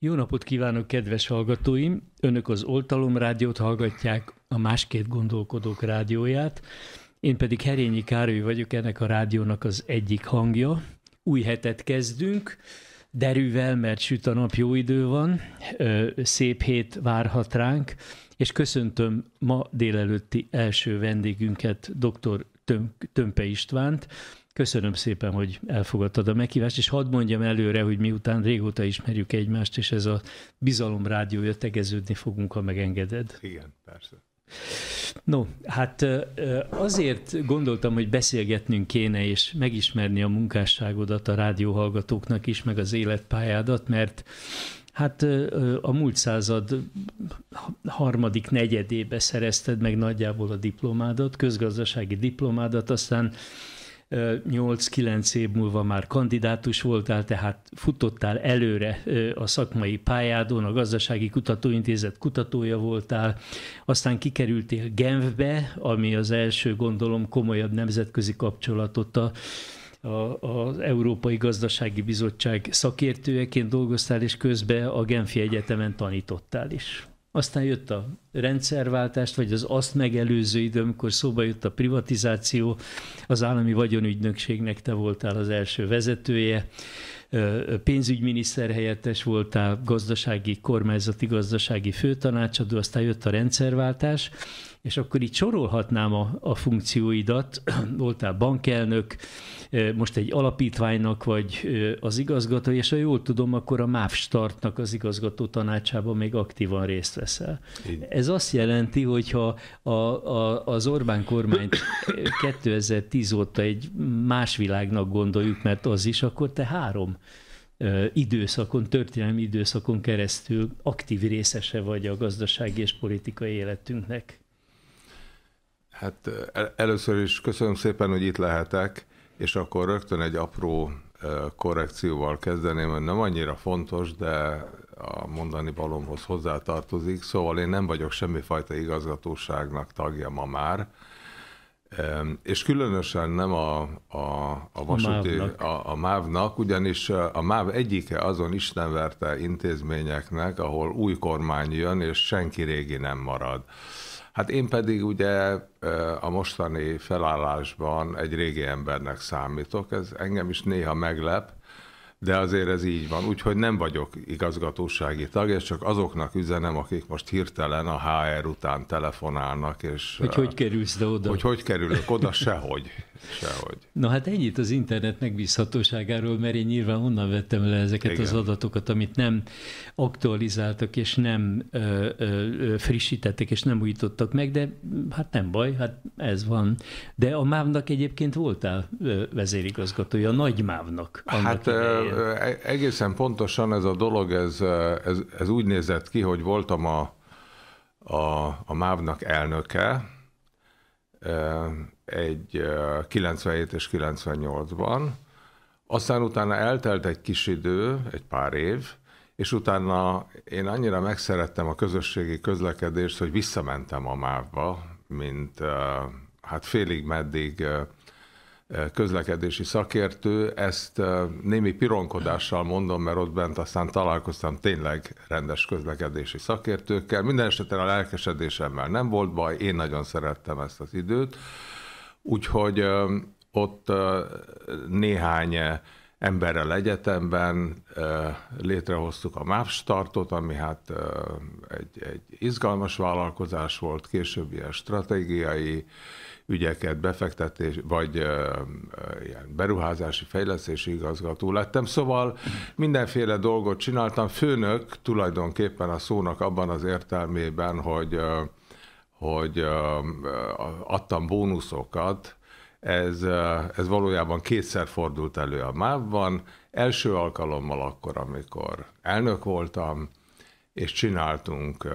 Jó napot kívánok, kedves hallgatóim! Önök az Oltalom Rádiót hallgatják, a Másként Gondolkodók rádióját. Én pedig Herényi Károly vagyok, ennek a rádiónak az egyik hangja. Új hetet kezdünk, derűvel, mert süt a nap, jó idő van, szép hét várhat ránk, és köszöntöm ma délelőtti első vendégünket, dr. Tömpe Istvánt, Köszönöm szépen, hogy elfogadtad a meghívást, és hadd mondjam előre, hogy miután régóta ismerjük egymást, és ez a bizalom rádiója tegeződni fogunk, ha megengeded. Igen, persze. No, hát azért gondoltam, hogy beszélgetnünk kéne, és megismerni a munkásságodat a rádióhallgatóknak is, meg az életpályádat, mert Hát a múlt század harmadik negyedébe szerezted meg nagyjából a diplomádat, közgazdasági diplomádat, aztán 8-9 év múlva már kandidátus voltál, tehát futottál előre a szakmai pályádon, a Gazdasági Kutatóintézet kutatója voltál, aztán kikerültél Genfbe, ami az első, gondolom, komolyabb nemzetközi kapcsolatot a a, az Európai Gazdasági Bizottság szakértőjeként dolgoztál, és közben a Genfi Egyetemen tanítottál is. Aztán jött a rendszerváltást, vagy az azt megelőző idő, amikor szóba jött a privatizáció, az állami vagyonügynökségnek te voltál az első vezetője, pénzügyminiszter helyettes voltál, gazdasági, kormányzati gazdasági főtanácsadó, aztán jött a rendszerváltás, és akkor itt sorolhatnám a, a funkcióidat, voltál bankelnök, most egy alapítványnak vagy az igazgató, és ha jól tudom, akkor a MÁV Startnak az igazgató tanácsában még aktívan részt veszel. Így. Ez azt jelenti, hogyha a, a, az Orbán kormányt 2010 óta egy más világnak gondoljuk, mert az is, akkor te három időszakon, történelmi időszakon keresztül aktív részese vagy a gazdasági és politikai életünknek. Hát először is köszönöm szépen, hogy itt lehetek, és akkor rögtön egy apró korrekcióval kezdeném, hogy nem annyira fontos, de a mondani balomhoz hozzátartozik, szóval én nem vagyok semmifajta igazgatóságnak tagja ma már, és különösen nem a, a, a vasúti, mávnak. a, MÁV-nak, ugyanis a MÁV egyike azon istenverte intézményeknek, ahol új kormány jön, és senki régi nem marad. Hát én pedig ugye a mostani felállásban egy régi embernek számítok, ez engem is néha meglep, de azért ez így van. Úgyhogy nem vagyok igazgatósági tag, és csak azoknak üzenem, akik most hirtelen a HR után telefonálnak. És, hogy hogy kerülsz de oda? Hogy hogy kerülök oda? Sehogy. Sehogy. Na hát ennyit az internet megbízhatóságáról, mert én nyilván onnan vettem le ezeket Igen. az adatokat, amit nem aktualizáltak, és nem ö, ö, frissítettek, és nem újítottak meg, de hm, hát nem baj, hát ez van. De a mávnak egyébként voltál vezérigazgatója, a nagy mávnak. Hát E- egészen pontosan ez a dolog, ez, ez, ez úgy nézett ki, hogy voltam a, a, a MÁV-nak elnöke egy 97 és 98-ban, aztán utána eltelt egy kis idő, egy pár év, és utána én annyira megszerettem a közösségi közlekedést, hogy visszamentem a mávba, mint hát félig meddig közlekedési szakértő. Ezt némi pironkodással mondom, mert ott bent aztán találkoztam tényleg rendes közlekedési szakértőkkel. Minden esetben a lelkesedésemmel nem volt baj, én nagyon szerettem ezt az időt. Úgyhogy ott néhány emberrel egyetemben létrehoztuk a MÁV startot, ami hát egy, egy izgalmas vállalkozás volt, később ilyen stratégiai ügyeket, befektetés, vagy ilyen beruházási, fejlesztési igazgató lettem. Szóval mindenféle dolgot csináltam. Főnök tulajdonképpen a szónak abban az értelmében, hogy, hogy adtam bónuszokat, ez, ez valójában kétszer fordult elő a MÁV-ban. Első alkalommal akkor, amikor elnök voltam, és csináltunk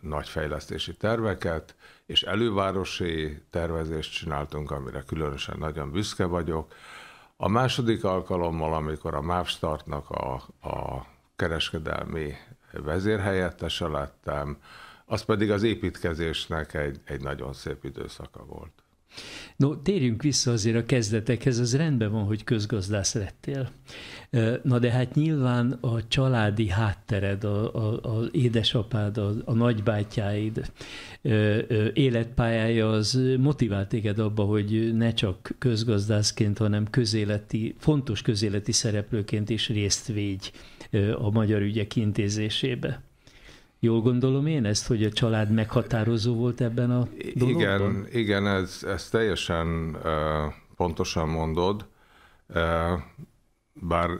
nagy fejlesztési terveket, és elővárosi tervezést csináltunk, amire különösen nagyon büszke vagyok. A második alkalommal, amikor a Mávstartnak a, a kereskedelmi vezérhelyettese lettem, az pedig az építkezésnek egy, egy nagyon szép időszaka volt. No, térjünk vissza azért a kezdetekhez, az rendben van, hogy közgazdász lettél. Na de hát nyilván a családi háttered, a, a, az édesapád, a, a nagybátyáid életpályája az motivált téged abba, hogy ne csak közgazdászként, hanem közéleti, fontos közéleti szereplőként is részt végy a magyar ügyek intézésébe. Jól gondolom én ezt, hogy a család meghatározó volt ebben a dologban? Igen, igen ez, ez teljesen uh, pontosan mondod, uh, bár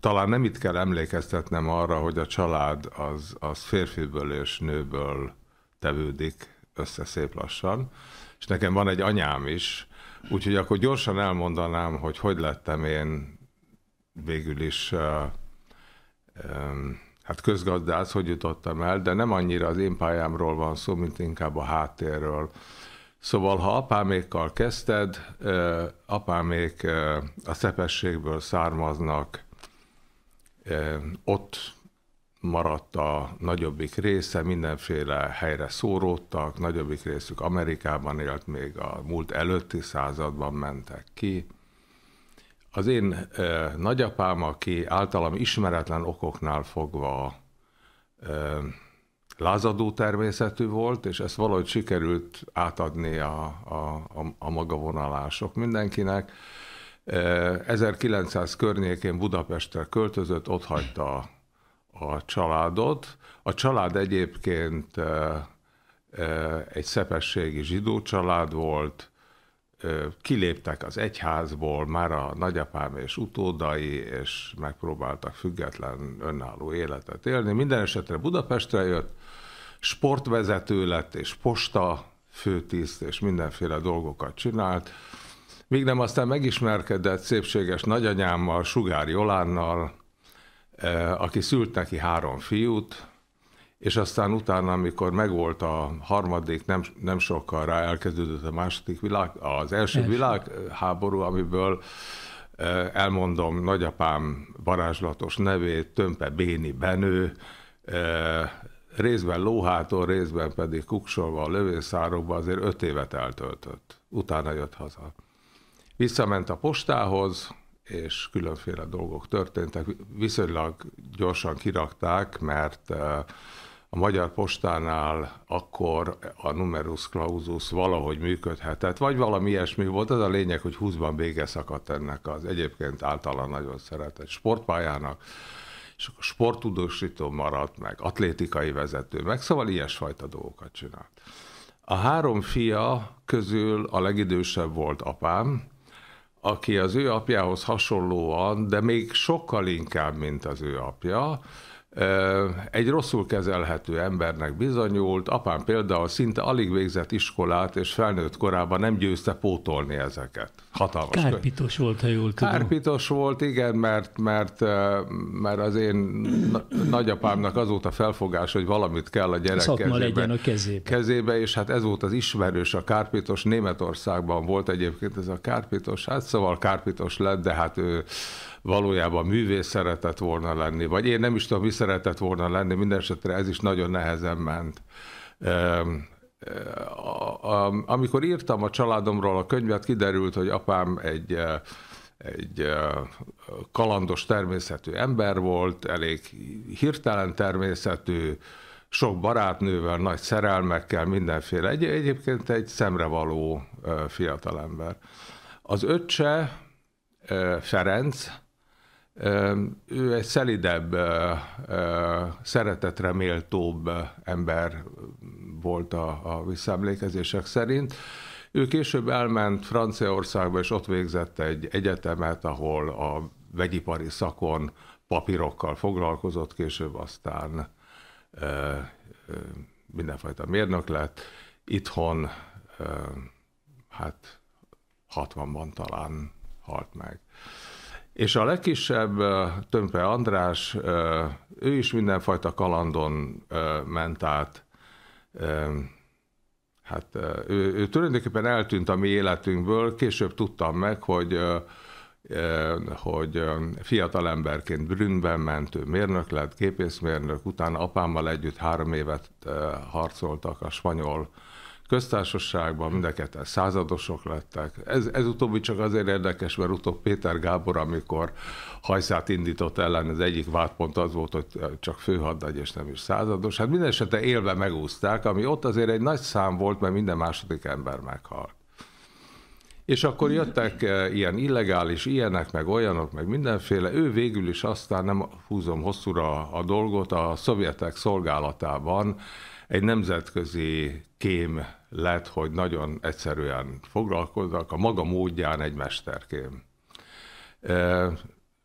talán nem itt kell emlékeztetnem arra, hogy a család az, az férfiből és nőből tevődik össze szép lassan, és nekem van egy anyám is, úgyhogy akkor gyorsan elmondanám, hogy hogy lettem én végül is uh, um, hát közgazdász, hogy jutottam el, de nem annyira az én pályámról van szó, mint inkább a háttérről. Szóval, ha apámékkal kezdted, apámék a szepességből származnak, ott maradt a nagyobbik része, mindenféle helyre szóródtak, nagyobbik részük Amerikában élt, még a múlt előtti században mentek ki, az én ö, nagyapám, aki általam ismeretlen okoknál fogva ö, lázadó természetű volt, és ezt valahogy sikerült átadni a, a, a, a maga vonalások mindenkinek. 1900 környékén Budapestre költözött, ott hagyta a, a családot. A család egyébként egy szepességi zsidó család volt, kiléptek az egyházból, már a nagyapám és utódai, és megpróbáltak független, önálló életet élni. Minden esetre Budapestre jött, sportvezető lett, és posta főtiszt, és mindenféle dolgokat csinált. Míg nem aztán megismerkedett szépséges nagyanyámmal, Sugár Jolánnal, aki szült neki három fiút, és aztán utána, amikor megvolt a harmadik, nem, nem sokkal rá elkezdődött a második világ, az első, első. világháború, amiből e, elmondom nagyapám varázslatos nevét, Tömpe Béni Benő, e, részben Lóhától, részben pedig kuksolva a lövészárokba azért öt évet eltöltött. Utána jött haza. Visszament a postához, és különféle dolgok történtek. Viszonylag gyorsan kirakták, mert e, a Magyar Postánál akkor a numerus clausus valahogy működhetett, vagy valami ilyesmi volt, az a lényeg, hogy 20-ban vége szakadt ennek az egyébként általán nagyon szeretett sportpályának, és akkor sporttudósító maradt meg, atlétikai vezető meg, szóval ilyesfajta dolgokat csinált. A három fia közül a legidősebb volt apám, aki az ő apjához hasonlóan, de még sokkal inkább, mint az ő apja, egy rosszul kezelhető embernek bizonyult, apám például szinte alig végzett iskolát, és felnőtt korában nem győzte pótolni ezeket. Hatalmas. Kárpitos könyv. volt, ha jól tudom. Kárpitos volt, igen, mert, mert, mert az én nagyapámnak az volt a felfogás, hogy valamit kell a gyerek Szakma kezébe, legyen a kezébe. kezébe. és hát ez volt az ismerős, a kárpitos Németországban volt egyébként ez a kárpitos, hát szóval kárpitos lett, de hát ő valójában művész szeretett volna lenni, vagy én nem is tudom, mi szeretett volna lenni, minden esetre ez is nagyon nehezen ment. Amikor írtam a családomról a könyvet, kiderült, hogy apám egy eh, egy eh, kalandos természetű ember volt, elég hirtelen természetű, sok barátnővel, nagy szerelmekkel, mindenféle. Egy, egyébként egy szemrevaló eh, fiatalember. Az öccse, Ferenc, ő egy szelidebb, szeretetre méltóbb ember volt a, a visszaemlékezések szerint. Ő később elment Franciaországba, és ott végzett egy egyetemet, ahol a vegyipari szakon papírokkal foglalkozott, később aztán ö, ö, mindenfajta mérnök lett. Itthon, ö, hát 60-ban talán halt meg. És a legkisebb, Tömpe András, ő is mindenfajta kalandon ment át. Hát ő, ő tulajdonképpen eltűnt a mi életünkből, később tudtam meg, hogy hogy fiatal emberként Brünnben ment, ő mérnök lett, gépészmérnök, utána apámmal együtt három évet harcoltak a spanyol köztársaságban mind a századosok lettek. Ez, ez utóbbi csak azért érdekes, mert utóbb Péter Gábor, amikor hajszát indított ellen, az egyik vádpont az volt, hogy csak főhadnagy és nem is százados. Hát minden esetre élve megúzták, ami ott azért egy nagy szám volt, mert minden második ember meghalt. És akkor jöttek eh, ilyen illegális, ilyenek, meg olyanok, meg mindenféle. Ő végül is aztán, nem húzom hosszúra a dolgot, a szovjetek szolgálatában egy nemzetközi kém lett, hogy nagyon egyszerűen foglalkoznak, a maga módján egy mesterkém.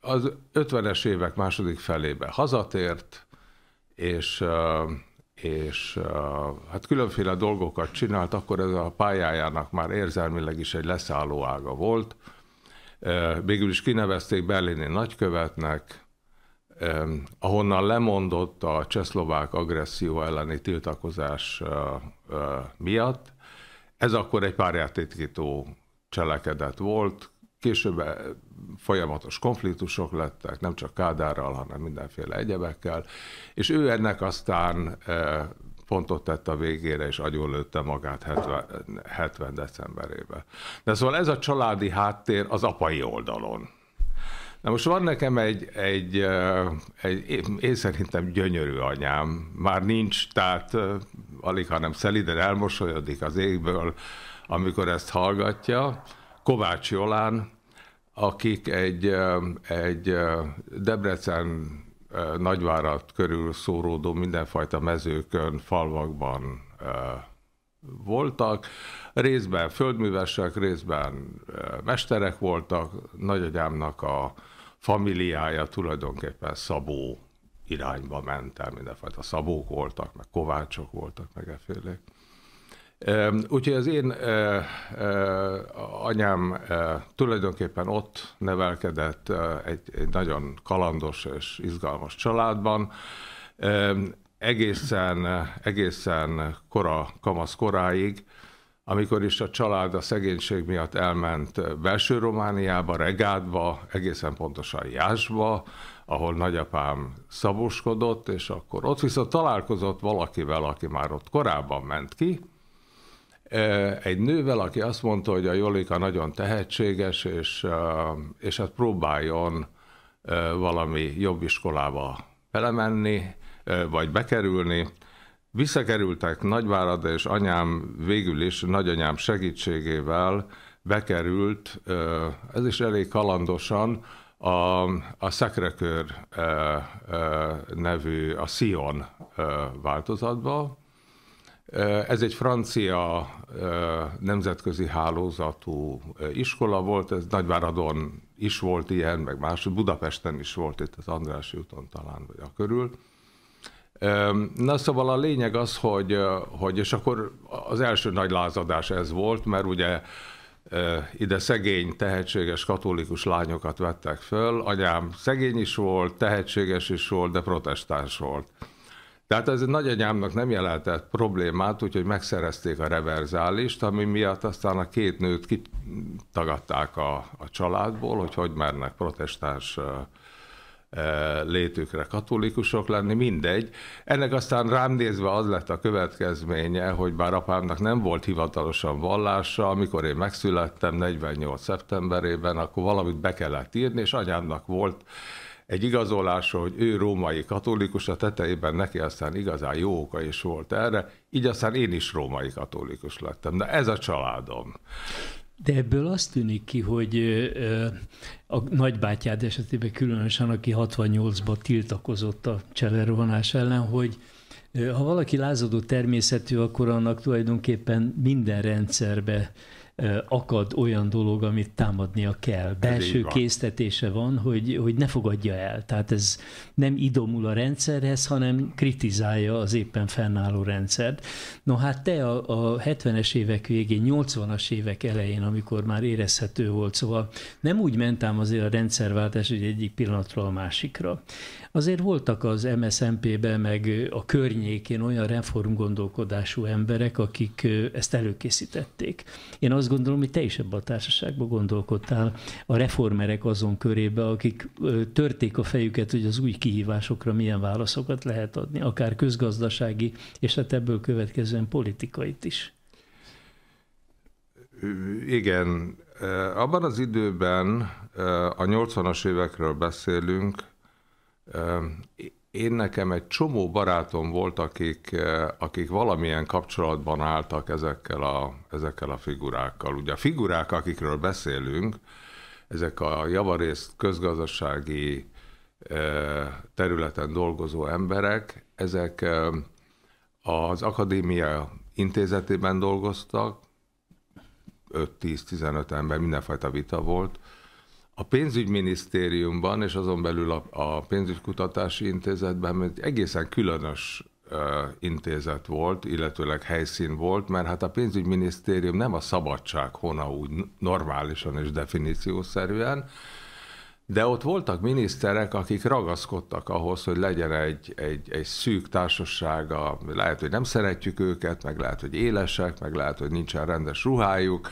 Az 50-es évek második felébe hazatért, és, és hát különféle dolgokat csinált, akkor ez a pályájának már érzelmileg is egy leszálló ága volt. Végül is kinevezték berlini nagykövetnek, ahonnan lemondott a csehszlovák agresszió elleni tiltakozás miatt. Ez akkor egy párjátékító cselekedet volt, később eh, folyamatos konfliktusok lettek, nem csak Kádárral, hanem mindenféle egyebekkel, és ő ennek aztán eh, pontot tett a végére, és agyonlőtte magát 70, 70 decemberébe. De szóval ez a családi háttér az apai oldalon. Na most van nekem egy, egy, egy én szerintem gyönyörű anyám, már nincs, tehát alig, hanem szeliden elmosolyodik az égből, amikor ezt hallgatja, Kovács Jolán, akik egy, egy Debrecen nagyvárat körül szóródó mindenfajta mezőkön, falvakban voltak, részben földművesek, részben mesterek voltak, nagyagyámnak a familiája tulajdonképpen Szabó irányba ment el, mindenfajta szabók voltak, meg kovácsok voltak, meg efélék. Úgyhogy az én anyám tulajdonképpen ott nevelkedett egy, egy nagyon kalandos és izgalmas családban egészen, egészen kora, kamasz koráig, amikor is a család a szegénység miatt elment belső Romániába, Regádba, egészen pontosan Jásba, ahol nagyapám szaboskodott, és akkor ott viszont találkozott valakivel, aki már ott korábban ment ki, egy nővel, aki azt mondta, hogy a Jolika nagyon tehetséges, és, és hát próbáljon valami jobb iskolába belemenni, vagy bekerülni. Visszakerültek Nagyvárad és anyám végül is nagyanyám segítségével bekerült, ez is elég kalandosan, a, a Szekrekör nevű, a Sion változatba. Ez egy francia nemzetközi hálózatú iskola volt, ez Nagyváradon is volt ilyen, meg más, Budapesten is volt, itt az Andrássy úton talán, vagy a körül. Na szóval a lényeg az, hogy, hogy és akkor az első nagy lázadás ez volt, mert ugye ide szegény, tehetséges katolikus lányokat vettek föl. Anyám szegény is volt, tehetséges is volt, de protestáns volt. Tehát ez nagyanyámnak nem jelentett problémát, úgyhogy megszerezték a reverzálist, ami miatt aztán a két nőt kitagadták a, a családból, hogy hogy mernek protestáns E, létükre katolikusok lenni, mindegy. Ennek aztán rám nézve az lett a következménye, hogy bár apámnak nem volt hivatalosan vallása, amikor én megszülettem 48. szeptemberében, akkor valamit be kellett írni, és anyámnak volt egy igazolása, hogy ő római katolikus, a tetejében neki aztán igazán jó oka is volt erre, így aztán én is római katolikus lettem. Na ez a családom. De ebből azt tűnik ki, hogy a nagybátyád esetében különösen, aki 68-ban tiltakozott a cselerovanás ellen, hogy ha valaki lázadó természetű, akkor annak tulajdonképpen minden rendszerbe akad olyan dolog, amit támadnia kell. Belső késztetése van, hogy, hogy ne fogadja el. Tehát ez nem idomul a rendszerhez, hanem kritizálja az éppen fennálló rendszert. No hát te a, a 70-es évek végén, 80-as évek elején, amikor már érezhető volt, szóval nem úgy mentem azért a rendszerváltás, hogy egyik pillanatról a másikra. Azért voltak az MSZMP-ben, meg a környékén olyan reformgondolkodású emberek, akik ezt előkészítették. Én azt gondolom, hogy te is ebben a társaságban gondolkodtál, a reformerek azon körébe, akik törték a fejüket, hogy az új kihívásokra milyen válaszokat lehet adni, akár közgazdasági, és hát ebből következően politikait is. Igen, abban az időben a 80-as évekről beszélünk, én nekem egy csomó barátom volt, akik, akik valamilyen kapcsolatban álltak ezekkel a, ezekkel a figurákkal. Ugye a figurák, akikről beszélünk, ezek a javarészt közgazdasági területen dolgozó emberek, ezek az akadémia intézetében dolgoztak, 5-10-15 ember, mindenfajta vita volt, a pénzügyminisztériumban és azon belül a, a pénzügykutatási intézetben egy egészen különös intézet volt, illetőleg helyszín volt, mert hát a pénzügyminisztérium nem a szabadság hona úgy normálisan és definíciószerűen, de ott voltak miniszterek, akik ragaszkodtak ahhoz, hogy legyen egy, egy, egy szűk társasága, lehet, hogy nem szeretjük őket, meg lehet, hogy élesek, meg lehet, hogy nincsen rendes ruhájuk,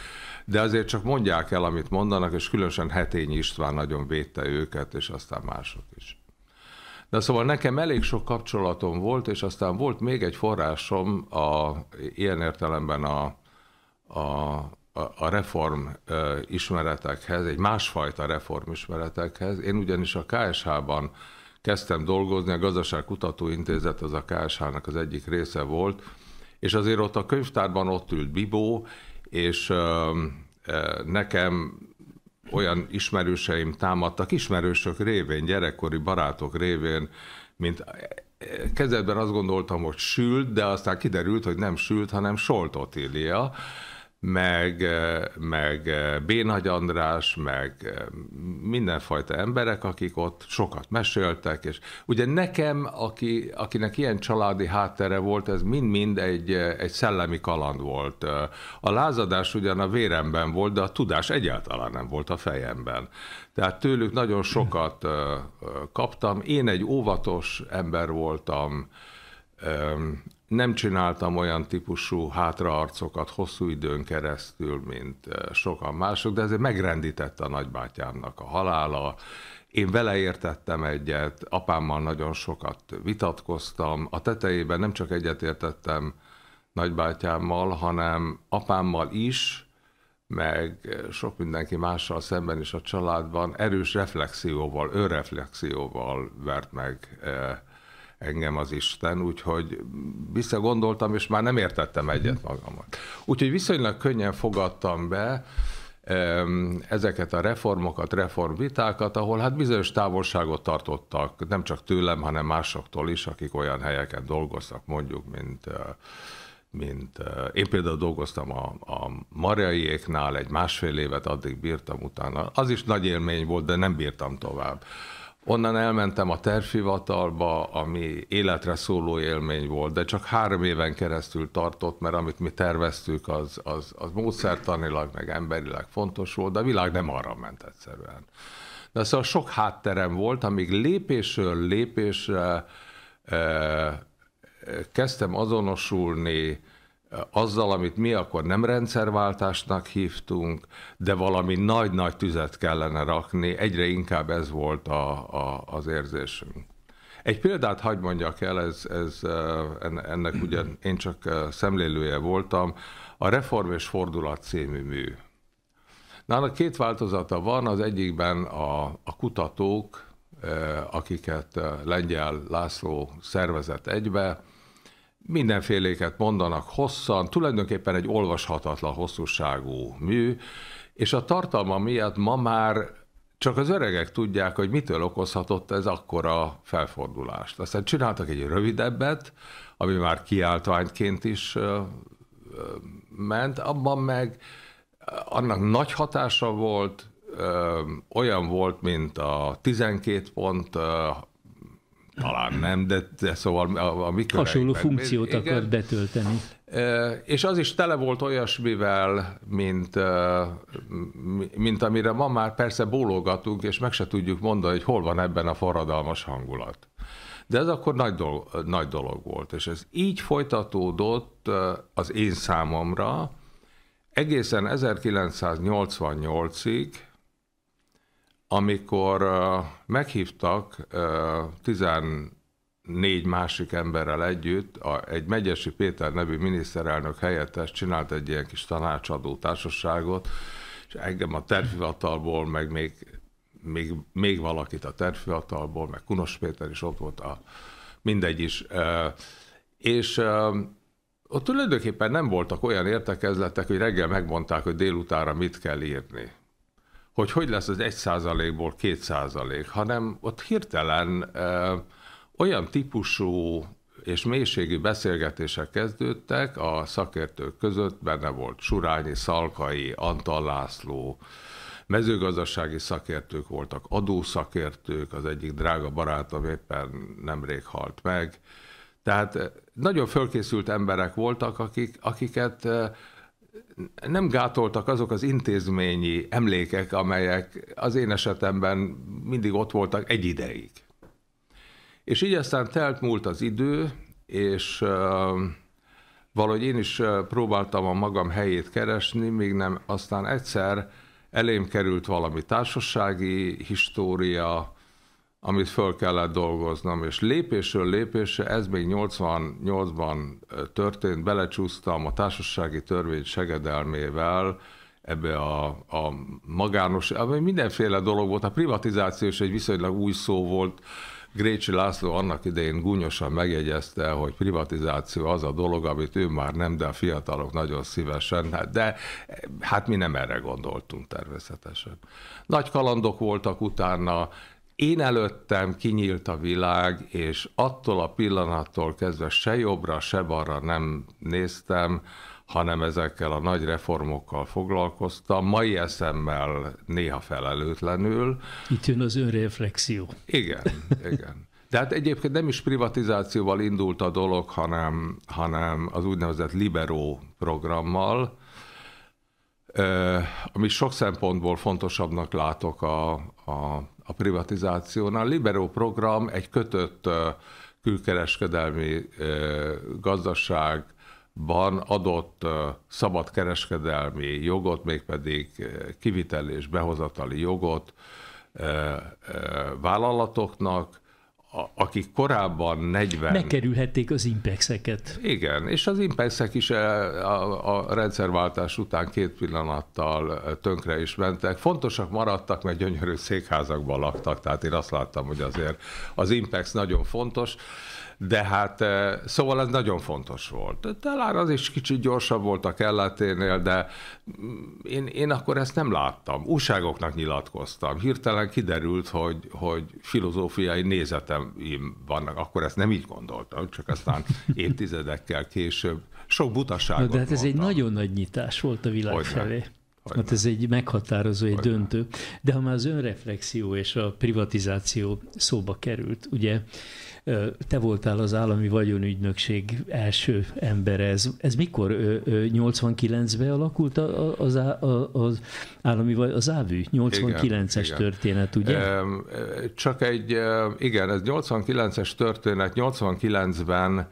de azért csak mondják el, amit mondanak, és különösen Hetényi István nagyon védte őket, és aztán mások is. De szóval nekem elég sok kapcsolatom volt, és aztán volt még egy forrásom, a, ilyen értelemben a, a, a reform ismeretekhez, egy másfajta reform ismeretekhez. Én ugyanis a KSH-ban kezdtem dolgozni, a Gazdaságkutató Intézet az a KSH-nak az egyik része volt, és azért ott a könyvtárban ott ült Bibó, és nekem olyan ismerőseim támadtak, ismerősök révén, gyerekkori barátok révén, mint kezdetben azt gondoltam, hogy sült, de aztán kiderült, hogy nem sült, hanem soltot meg, eh, meg eh, Nagy András, meg eh, mindenfajta emberek, akik ott sokat meséltek, és ugye nekem, aki, akinek ilyen családi háttere volt, ez mind-mind egy, egy szellemi kaland volt. A lázadás ugyan a véremben volt, de a tudás egyáltalán nem volt a fejemben. Tehát tőlük nagyon sokat kaptam. Én egy óvatos ember voltam, nem csináltam olyan típusú hátraarcokat hosszú időn keresztül, mint eh, sokan mások, de ezért megrendítette a nagybátyámnak a halála. Én vele értettem egyet, apámmal nagyon sokat vitatkoztam. A tetejében nem csak egyetértettem nagybátyámmal, hanem apámmal is, meg eh, sok mindenki mással szemben is a családban erős reflexióval, önreflexióval vert meg eh, engem az Isten, úgyhogy visszagondoltam, és már nem értettem egyet magamat. Úgyhogy viszonylag könnyen fogadtam be, ezeket a reformokat, reformvitákat, ahol hát bizonyos távolságot tartottak, nem csak tőlem, hanem másoktól is, akik olyan helyeken dolgoztak, mondjuk, mint, mint én például dolgoztam a, a Marjaiéknál egy másfél évet, addig bírtam utána. Az is nagy élmény volt, de nem bírtam tovább. Onnan elmentem a tervhivatalba, ami életre szóló élmény volt, de csak három éven keresztül tartott, mert amit mi terveztük, az, az, az módszertanilag, meg emberileg fontos volt, de a világ nem arra ment egyszerűen. De szóval sok hátterem volt, amíg lépésről lépésre e, e, kezdtem azonosulni, azzal, amit mi akkor nem rendszerváltásnak hívtunk, de valami nagy-nagy tüzet kellene rakni, egyre inkább ez volt a, a, az érzésünk. Egy példát hagyd mondjak el, ez, ez, ennek ugyan én csak szemlélője voltam, a Reform és Fordulat című mű. annak két változata van, az egyikben a, a kutatók, akiket Lengyel László szervezett egybe, mindenféléket mondanak hosszan, tulajdonképpen egy olvashatatlan hosszúságú mű, és a tartalma miatt ma már csak az öregek tudják, hogy mitől okozhatott ez akkora felfordulást. Aztán csináltak egy rövidebbet, ami már kiáltványként is ment, abban meg annak nagy hatása volt, olyan volt, mint a 12 pont talán nem, de, de szóval a, a mi Hasonló funkciót igen. akar betölteni. E, és az is tele volt olyasmivel, mint, e, mint amire ma már persze bólogatunk, és meg se tudjuk mondani, hogy hol van ebben a forradalmas hangulat. De ez akkor nagy dolog, nagy dolog volt, és ez így folytatódott az én számomra egészen 1988-ig, amikor meghívtak 14 másik emberrel együtt, egy Megyesi Péter nevű miniszterelnök helyettes csinált egy ilyen kis tanácsadó társaságot, és engem a tervhivatalból, meg még, még, még valakit a tervhivatalból, meg Kunos Péter is ott volt, a, mindegy is. és ott tulajdonképpen nem voltak olyan értekezletek, hogy reggel megmondták, hogy délutára mit kell írni hogy hogy lesz az százalékból ból százalék, hanem ott hirtelen ö, olyan típusú és mélységű beszélgetések kezdődtek a szakértők között, benne volt Surányi, Szalkai, Antal László, mezőgazdasági szakértők voltak, adószakértők, az egyik drága barátom éppen nemrég halt meg. Tehát nagyon fölkészült emberek voltak, akik, akiket nem gátoltak azok az intézményi emlékek, amelyek az én esetemben mindig ott voltak egy ideig. És így aztán telt múlt az idő, és valahogy én is próbáltam a magam helyét keresni, még nem aztán egyszer elém került valami társasági história, amit föl kellett dolgoznom, és lépésről lépésre, ez még 88-ban történt, belecsúsztam a társasági törvény segedelmével, ebbe a, a magános, mindenféle dolog volt, a privatizáció is egy viszonylag új szó volt, Grécsi László annak idején gúnyosan megjegyezte, hogy privatizáció az a dolog, amit ő már nem, de a fiatalok nagyon szívesen, hát, de hát mi nem erre gondoltunk természetesen. Nagy kalandok voltak utána, én előttem kinyílt a világ, és attól a pillanattól kezdve se jobbra, se balra nem néztem, hanem ezekkel a nagy reformokkal foglalkoztam, mai eszemmel néha felelőtlenül. Itt jön az önreflexió. Igen, igen. De hát egyébként nem is privatizációval indult a dolog, hanem, hanem az úgynevezett Libero programmal, ami sok szempontból fontosabbnak látok a, a, a privatizációnál. Libero program egy kötött külkereskedelmi gazdaságban adott szabadkereskedelmi jogot, mégpedig kivitel és behozatali jogot vállalatoknak, a, akik korábban 40... Megkerülhették az impexeket. Igen, és az impexek is eh, a, a rendszerváltás után két pillanattal eh, tönkre is mentek. Fontosak maradtak, mert gyönyörű székházakban laktak, tehát én azt láttam, hogy azért az impex nagyon fontos de hát eh, szóval ez nagyon fontos volt. Talán az is kicsit gyorsabb volt a kelleténél, de mm, én, én akkor ezt nem láttam. Újságoknak nyilatkoztam. Hirtelen kiderült, hogy, hogy filozófiai nézeteim vannak. Akkor ezt nem így gondoltam, csak aztán évtizedekkel később sok butaságot de hát ez mondtam. egy nagyon nagy nyitás volt a világ Hogyne. felé. Hogyne. Hát ez egy meghatározó, egy Hogyne. döntő. De ha már az önreflexió és a privatizáció szóba került, ugye te voltál az állami vagyonügynökség első embere. Ez, ez mikor 89-ben alakult az, az, az állami vagy az ÁVÜ? 89-es történet, ugye? Csak egy, igen, ez 89-es történet. 89-ben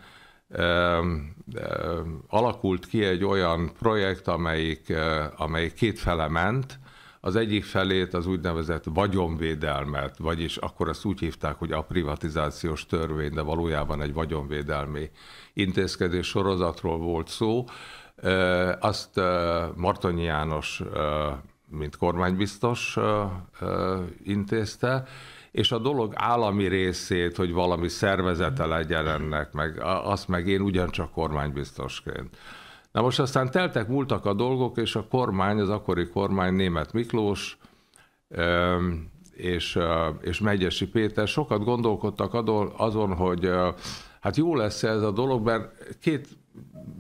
alakult ki egy olyan projekt, amelyik, amelyik két fele ment, az egyik felét az úgynevezett vagyonvédelmet, vagyis akkor azt úgy hívták, hogy a privatizációs törvény, de valójában egy vagyonvédelmi intézkedés sorozatról volt szó. Azt Martonyi János, mint kormánybiztos intézte, és a dolog állami részét, hogy valami szervezete legyen ennek, meg azt meg én ugyancsak kormánybiztosként. Na most aztán teltek, múltak a dolgok, és a kormány, az akkori kormány német Miklós és, és Megyesi Péter sokat gondolkodtak azon, hogy hát jó lesz ez a dolog, mert két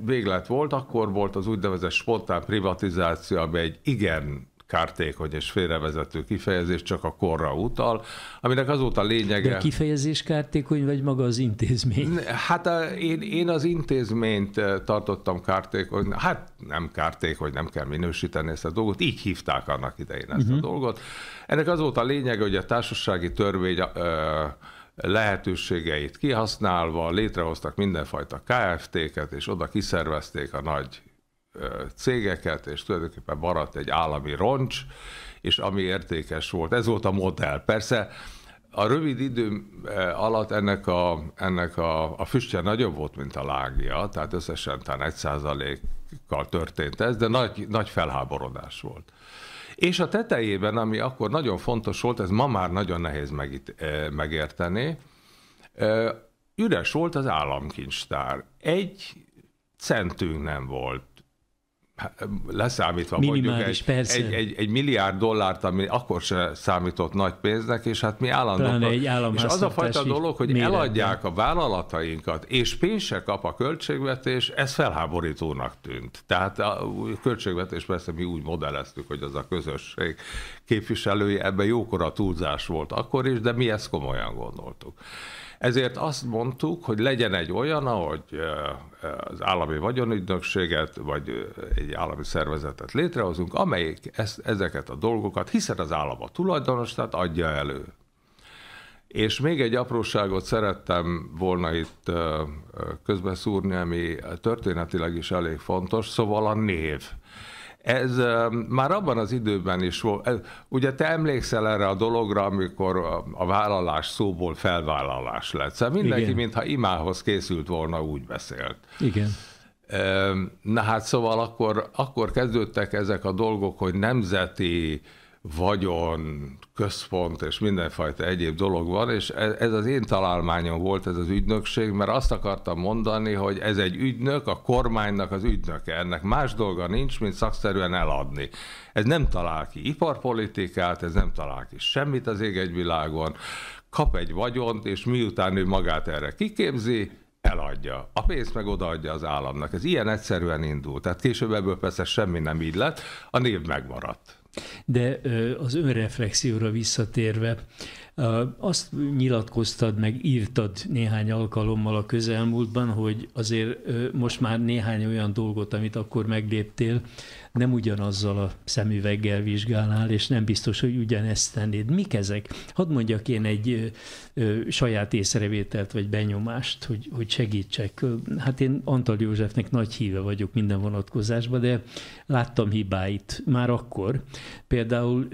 véglet volt, akkor volt az úgynevezett spontán privatizáció, ami egy igen kártékony és félrevezető kifejezés csak a korra utal, aminek az volt a lényege... De kifejezés kártékony, vagy maga az intézmény? Hát eh, én, én az intézményt eh, tartottam kártékony, hát nem kártékony, nem kell minősíteni ezt a dolgot, így hívták annak idején ezt uh-huh. a mhm. dolgot. Ennek az volt a lényege, hogy a társasági törvény eh, lehetőségeit kihasználva létrehoztak mindenfajta KFT-ket, és oda kiszervezték a nagy cégeket, és tulajdonképpen maradt egy állami roncs, és ami értékes volt. Ez volt a modell. Persze a rövid idő alatt ennek a, ennek a, a füstje nagyobb volt, mint a lágja, tehát összesen talán egy százalékkal történt ez, de nagy, nagy felháborodás volt. És a tetejében, ami akkor nagyon fontos volt, ez ma már nagyon nehéz megít, megérteni, üres volt az államkincstár. Egy centünk nem volt Hát, leszámítva Minimális, mondjuk egy, persze. egy, egy, egy milliárd dollárt, ami akkor se számított nagy pénznek, és hát mi állandóan... és az a fajta dolog, hogy méretben. eladják a vállalatainkat, és pénzt se kap a költségvetés, ez felháborítónak tűnt. Tehát a költségvetés persze mi úgy modelleztük, hogy az a közösség képviselői, ebben jókora túlzás volt akkor is, de mi ezt komolyan gondoltuk. Ezért azt mondtuk, hogy legyen egy olyan, ahogy az állami vagyonügynökséget, vagy egy állami szervezetet létrehozunk, amelyik ezeket a dolgokat, hiszen az állam a tulajdonos, tehát adja elő. És még egy apróságot szerettem volna itt közbeszúrni, ami történetileg is elég fontos, szóval a név. Ez már abban az időben is volt. Ugye te emlékszel erre a dologra, amikor a vállalás szóból felvállalás lett. Szóval mindenki, Igen. mintha imához készült volna, úgy beszélt. Igen. Na hát szóval akkor, akkor kezdődtek ezek a dolgok, hogy nemzeti vagyon, központ és mindenfajta egyéb dolog van, és e- ez az én találmányom volt ez az ügynökség, mert azt akartam mondani, hogy ez egy ügynök, a kormánynak az ügynöke. Ennek más dolga nincs, mint szakszerűen eladni. Ez nem talál ki iparpolitikát, ez nem talál ki semmit az ég egy világon, kap egy vagyont, és miután ő magát erre kiképzi, eladja. A pénzt meg odaadja az államnak. Ez ilyen egyszerűen indult. Tehát később ebből persze semmi nem így lett, a név megmaradt. De az önreflexióra visszatérve, azt nyilatkoztad, meg írtad néhány alkalommal a közelmúltban, hogy azért most már néhány olyan dolgot, amit akkor megléptél, nem ugyanazzal a szemüveggel vizsgálnál, és nem biztos, hogy ugyanezt tennéd. Mik ezek? Hadd mondjak én egy saját észrevételt vagy benyomást, hogy, hogy segítsek. Hát én Antal Józsefnek nagy híve vagyok minden vonatkozásban, de láttam hibáit már akkor. Például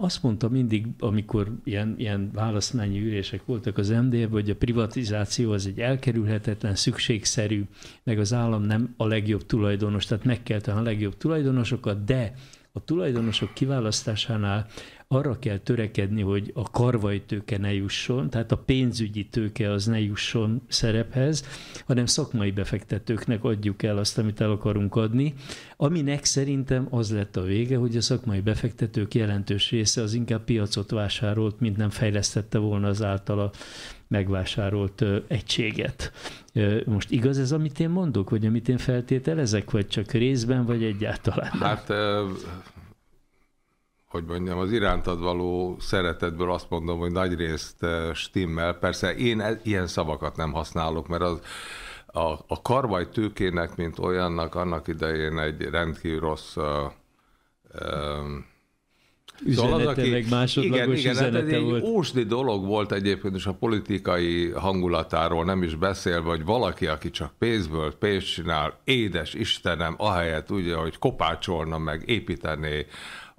azt mondta mindig, amikor ilyen, ilyen választmányi ülések voltak az MDF, hogy a privatizáció az egy elkerülhetetlen, szükségszerű, meg az állam nem a legjobb tulajdonos, tehát meg kell a legjobb tulajdonosokat, de a tulajdonosok kiválasztásánál arra kell törekedni, hogy a karvai tőke ne jusson, tehát a pénzügyi tőke az ne jusson szerephez, hanem szakmai befektetőknek adjuk el azt, amit el akarunk adni, aminek szerintem az lett a vége, hogy a szakmai befektetők jelentős része az inkább piacot vásárolt, mint nem fejlesztette volna az általa megvásárolt egységet. Most igaz ez, amit én mondok, vagy amit én feltételezek, vagy csak részben, vagy egyáltalán? Hát hogy mondjam, az irántad való szeretetből azt mondom, hogy nagyrészt eh, stimmel. Persze én e- ilyen szavakat nem használok, mert az, a, a karvaj tőkének, mint olyannak annak idején egy rendkívül rossz uh, um, Üzenete, az, aki, meg másodlagos igen, igen, hát ez egy volt. ósdi dolog volt egyébként, és a politikai hangulatáról nem is beszél vagy valaki, aki csak pénzből pénzt csinál, édes Istenem, ahelyett ugye, hogy kopácsolna meg, építené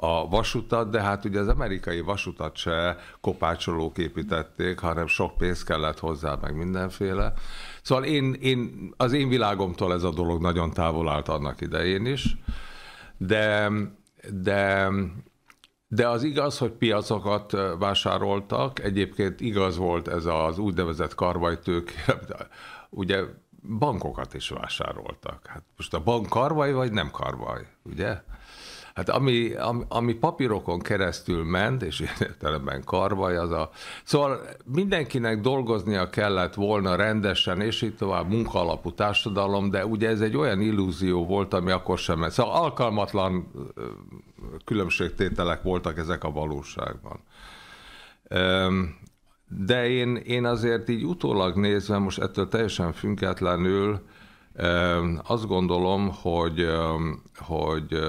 a vasutat, de hát ugye az amerikai vasutat se kopácsolók építették, hanem sok pénz kellett hozzá, meg mindenféle. Szóval én, én, az én világomtól ez a dolog nagyon távol állt annak idején is, de, de de az igaz, hogy piacokat vásároltak, egyébként igaz volt ez az úgynevezett karvajtők, ugye bankokat is vásároltak. Hát most a bank karvaj vagy nem karvaj, ugye? Hát ami, ami, ami papírokon keresztül ment, és értelemben karvaj az a... Szóval mindenkinek dolgoznia kellett volna rendesen, és így tovább munkaalapú társadalom, de ugye ez egy olyan illúzió volt, ami akkor sem ment. Szóval alkalmatlan különbségtételek voltak ezek a valóságban. De én, én azért így utólag nézve, most ettől teljesen függetlenül, azt gondolom, hogy, hogy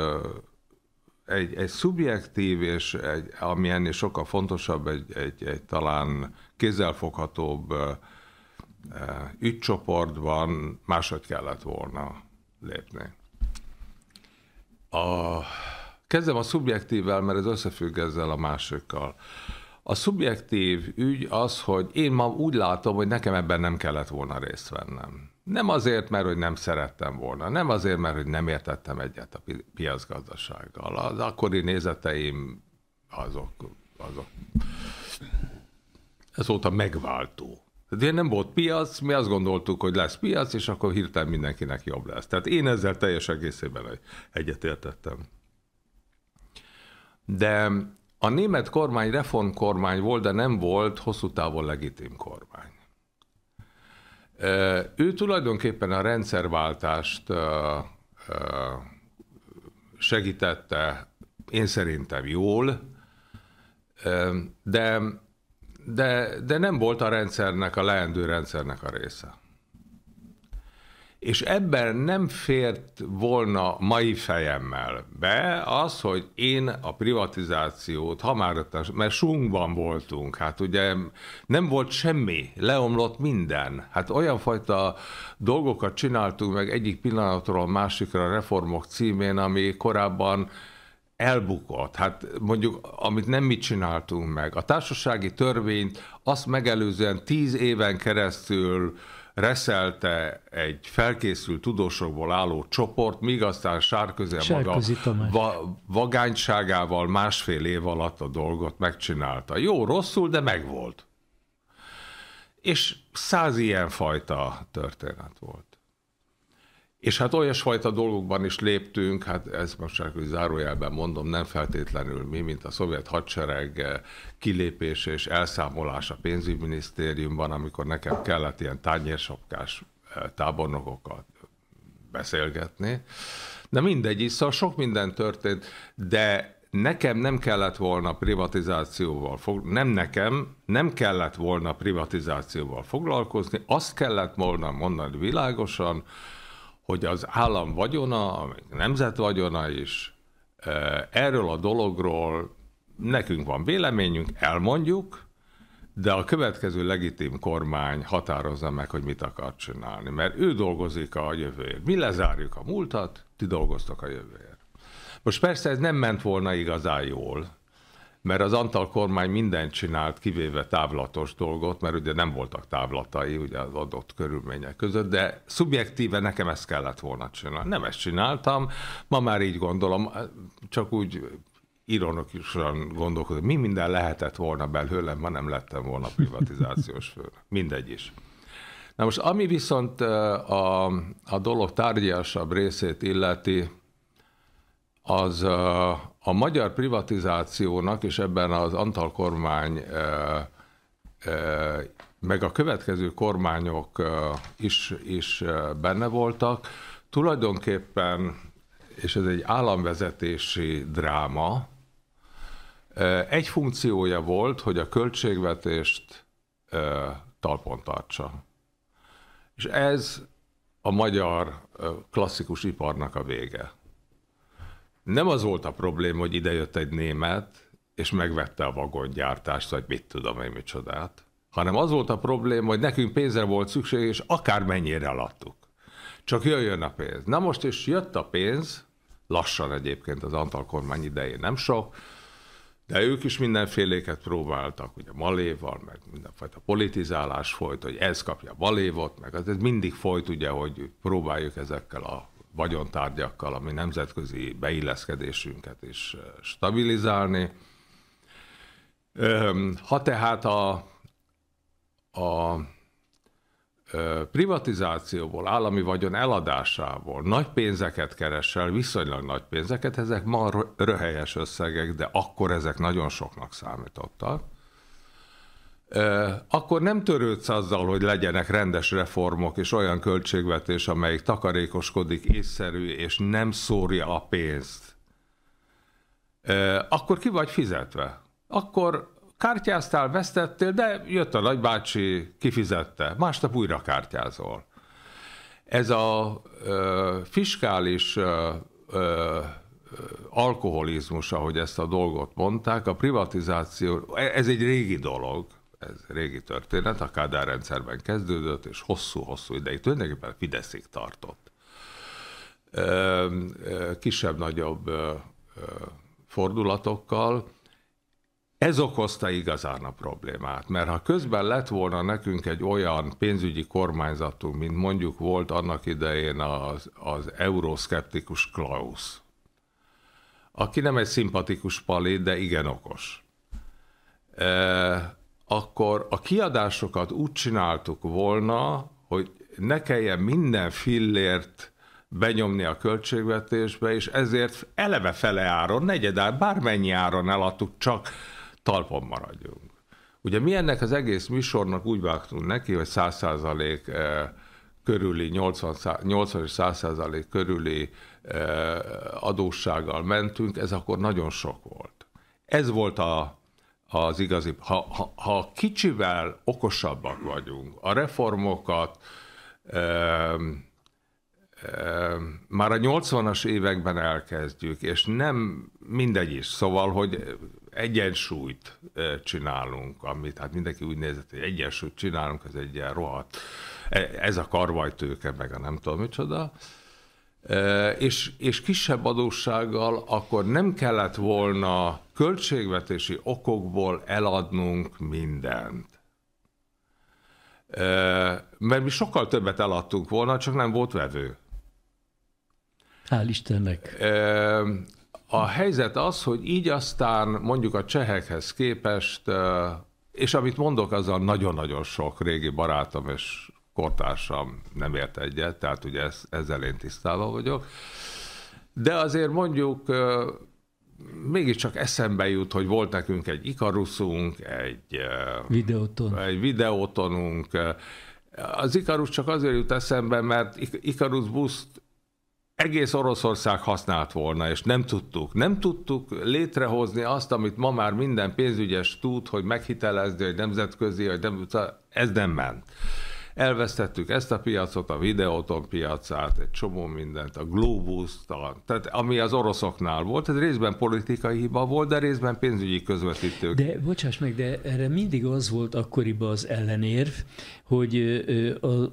egy, egy szubjektív, és egy, ami ennél sokkal fontosabb, egy, egy, egy talán kézzelfoghatóbb ügycsoportban máshogy kellett volna lépni. A, kezdem a szubjektívvel, mert ez összefügg ezzel a másikkal. A szubjektív ügy az, hogy én ma úgy látom, hogy nekem ebben nem kellett volna részt vennem. Nem azért, mert hogy nem szerettem volna, nem azért, mert hogy nem értettem egyet a piacgazdasággal. Az akkori nézeteim azok, azok a megváltó. én nem volt piac, mi azt gondoltuk, hogy lesz piac, és akkor hirtelen mindenkinek jobb lesz. Tehát én ezzel teljes egészében egyetértettem. De a német kormány reformkormány volt, de nem volt hosszú távon legitim kormány. Ő tulajdonképpen a rendszerváltást segítette, én szerintem jól, de, de, de nem volt a rendszernek, a leendő rendszernek a része és ebben nem fért volna mai fejemmel be az, hogy én a privatizációt, ha már, mert sungban voltunk, hát ugye nem volt semmi, leomlott minden. Hát olyan fajta dolgokat csináltunk meg egyik pillanatról a másikra a reformok címén, ami korábban elbukott. Hát mondjuk, amit nem mi csináltunk meg. A társasági törvényt azt megelőzően tíz éven keresztül reszelte egy felkészült tudósokból álló csoport, míg aztán Sárköze maga va, vagányságával másfél év alatt a dolgot megcsinálta. Jó, rosszul, de megvolt. És száz ilyen fajta történet volt. És hát olyasfajta dolgokban is léptünk, hát ezt most csak zárójelben mondom, nem feltétlenül mi, mint a szovjet hadsereg eh, kilépése és elszámolása pénzügyminisztériumban, amikor nekem kellett ilyen tányérsapkás eh, tábornokokat beszélgetni. De mindegy, is, szóval sok minden történt, de nekem nem kellett volna privatizációval fog, nem nekem, nem kellett volna privatizációval foglalkozni, azt kellett volna mondani világosan, hogy az állam vagyona, nemzet vagyona is, e, erről a dologról nekünk van véleményünk, elmondjuk, de a következő legitim kormány határozza meg, hogy mit akar csinálni, mert ő dolgozik a jövőért. Mi lezárjuk a múltat, ti dolgoztok a jövőért. Most persze ez nem ment volna igazán jól, mert az Antal kormány mindent csinált, kivéve távlatos dolgot, mert ugye nem voltak távlatai ugye az adott körülmények között, de szubjektíve nekem ezt kellett volna csinálni. Nem ezt csináltam, ma már így gondolom, csak úgy ironikusan gondolkodom, mi minden lehetett volna belőlem, ma nem lettem volna privatizációs fő. Mindegy is. Na most, ami viszont a, a dolog tárgyasabb részét illeti, az a magyar privatizációnak, és ebben az Antal kormány, eh, eh, meg a következő kormányok eh, is, is benne voltak, tulajdonképpen, és ez egy államvezetési dráma, egy funkciója volt, hogy a költségvetést talpon tartsa. És ez a magyar klasszikus iparnak a vége nem az volt a probléma, hogy idejött egy német, és megvette a vagongyártást, vagy mit tudom én micsodát, hanem az volt a probléma, hogy nekünk pénzre volt szükség, és akármennyire alattuk. Csak jöjjön a pénz. Na most is jött a pénz, lassan egyébként az Antal kormány idején nem sok, de ők is mindenféléket próbáltak, ugye Maléval, meg mindenfajta politizálás folyt, hogy ez kapja Malévot, meg az, ez mindig folyt ugye, hogy próbáljuk ezekkel a vagyontárgyakkal, ami nemzetközi beilleszkedésünket is stabilizálni. Ha tehát a, a privatizációból, állami vagyon eladásából nagy pénzeket keresel, viszonylag nagy pénzeket, ezek ma röhelyes összegek, de akkor ezek nagyon soknak számítottak akkor nem törődsz azzal, hogy legyenek rendes reformok és olyan költségvetés, amelyik takarékoskodik, észszerű és nem szórja a pénzt. Akkor ki vagy fizetve? Akkor kártyáztál, vesztettél, de jött a nagybácsi, kifizette. Másnap újra kártyázol. Ez a ö, fiskális ö, ö, alkoholizmus, ahogy ezt a dolgot mondták, a privatizáció, ez egy régi dolog, ez régi történet, a Kádár rendszerben kezdődött, és hosszú-hosszú ideig tulajdonképpen Fideszig tartott. Kisebb-nagyobb fordulatokkal, ez okozta igazán a problémát, mert ha közben lett volna nekünk egy olyan pénzügyi kormányzatunk, mint mondjuk volt annak idején az, az euroszkeptikus Klaus, aki nem egy szimpatikus pali, de igen okos akkor a kiadásokat úgy csináltuk volna, hogy ne kelljen minden fillért benyomni a költségvetésbe, és ezért eleve fele áron, áron, bármennyi áron eladtuk, csak talpon maradjunk. Ugye mi ennek az egész műsornak úgy vágtunk neki, hogy 100% eh, körüli, 80, 80 és 100% körüli eh, adóssággal mentünk, ez akkor nagyon sok volt. Ez volt a az igazi. Ha, ha, ha kicsivel okosabbak vagyunk, a reformokat ö, ö, már a 80-as években elkezdjük, és nem mindegy is. Szóval, hogy egyensúlyt csinálunk, amit hát mindenki úgy nézett, hogy egyensúlyt csinálunk, ez egy ilyen rohadt, e, ez a karvajtőke, meg a nem tudom micsoda, és, és kisebb adóssággal akkor nem kellett volna költségvetési okokból eladnunk mindent. Mert mi sokkal többet eladtunk volna, csak nem volt vevő. Hál' Istennek. A helyzet az, hogy így aztán mondjuk a csehekhez képest, és amit mondok, azzal nagyon-nagyon sok régi barátom és kortársam nem ért egyet, tehát ugye ezzel én tisztában vagyok. De azért mondjuk mégiscsak eszembe jut, hogy volt nekünk egy ikaruszunk, egy videóton. egy videótonunk. Az ikarus csak azért jut eszembe, mert ikarus buszt egész Oroszország használt volna, és nem tudtuk. Nem tudtuk létrehozni azt, amit ma már minden pénzügyes tud, hogy meghitelezni, hogy nemzetközi, hogy nem, szóval ez nem ment. Elvesztettük ezt a piacot, a videóton piacát, egy csomó mindent, a globus tehát ami az oroszoknál volt, ez részben politikai hiba volt, de részben pénzügyi közvetítők. De bocsáss meg, de erre mindig az volt akkoriban az ellenérv, hogy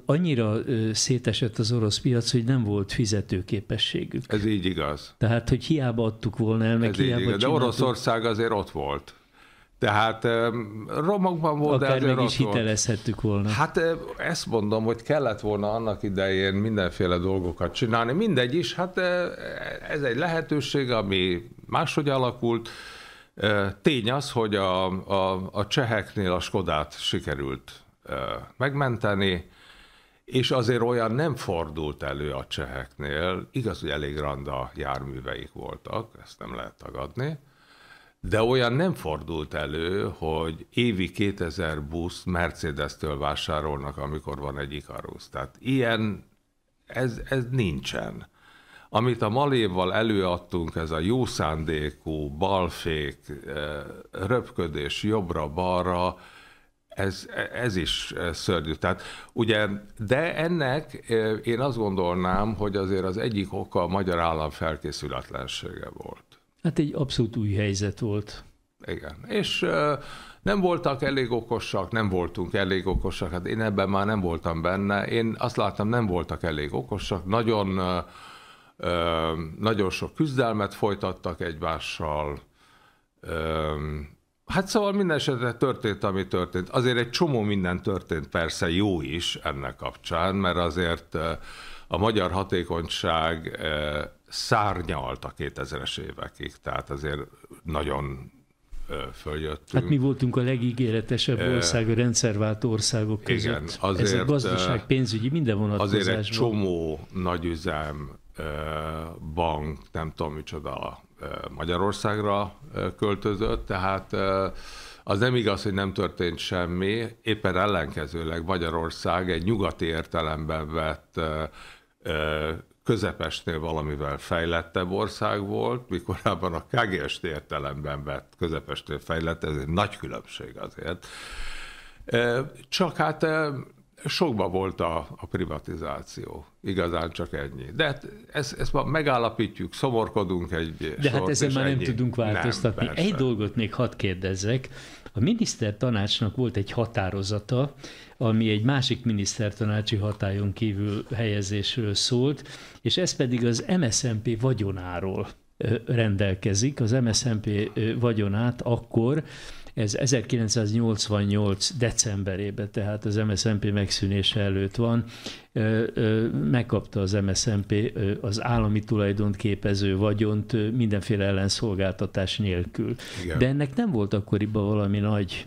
annyira szétesett az orosz piac, hogy nem volt fizetőképességük. Ez így igaz. Tehát, hogy hiába adtuk volna el, meg Ez hiába igaz. De Oroszország azért ott volt. Tehát romokban volt, Akár de azért meg is hitelezhettük volna. Hát ezt mondom, hogy kellett volna annak idején mindenféle dolgokat csinálni. Mindegy is, hát ez egy lehetőség, ami máshogy alakult. Tény az, hogy a, a, a cseheknél a Skodát sikerült megmenteni, és azért olyan nem fordult elő a cseheknél. Igaz, hogy elég randa járműveik voltak, ezt nem lehet tagadni, de olyan nem fordult elő, hogy évi 2000 busz Mercedes-től vásárolnak, amikor van egy Icarus. Tehát ilyen, ez, ez nincsen. Amit a Malévval előadtunk, ez a jó szándékú, balfék, eh, röpködés jobbra-balra, ez, ez is eh, szörnyű. Tehát ugye, de ennek eh, én azt gondolnám, hogy azért az egyik oka a magyar állam felkészületlensége volt. Hát egy abszolút új helyzet volt. Igen. És nem voltak elég okosak, nem voltunk elég okosak, hát én ebben már nem voltam benne. Én azt láttam, nem voltak elég okosak, nagyon, nagyon sok küzdelmet folytattak egymással. Hát szóval minden esetre történt, ami történt. Azért egy csomó minden történt, persze jó is ennek kapcsán, mert azért a magyar hatékonyság szárnyalt a 2000-es évekig, tehát azért nagyon följöttünk. Hát mi voltunk a legígéretesebb ország, a rendszerváltó országok között. Igen, azért, Ez a gazdaság, pénzügyi, minden vonatkozásban. Azért egy csomó nagyüzem, bank, nem tudom micsoda Magyarországra költözött, tehát az nem igaz, hogy nem történt semmi, éppen ellenkezőleg Magyarország egy nyugati értelemben vett közepesnél valamivel fejlettebb ország volt, mikorában a KGST értelemben vett közepesnél fejlett, ez egy nagy különbség azért. E, csak hát e, sokba volt a, a privatizáció. Igazán csak ennyi. De hát ezt, ezt már megállapítjuk, szomorkodunk egy De hát ezen már nem ennyi. tudunk változtatni. Nem, egy dolgot még hadd kérdezzek. A miniszter tanácsnak volt egy határozata, ami egy másik minisztertanácsi hatályon kívül helyezésről szólt, és ez pedig az MSZMP vagyonáról rendelkezik. Az MSZMP vagyonát akkor, ez 1988. decemberében, tehát az MSZMP megszűnése előtt van, megkapta az MSZMP az állami tulajdont képező vagyont mindenféle ellenszolgáltatás nélkül. Igen. De ennek nem volt akkoriban valami nagy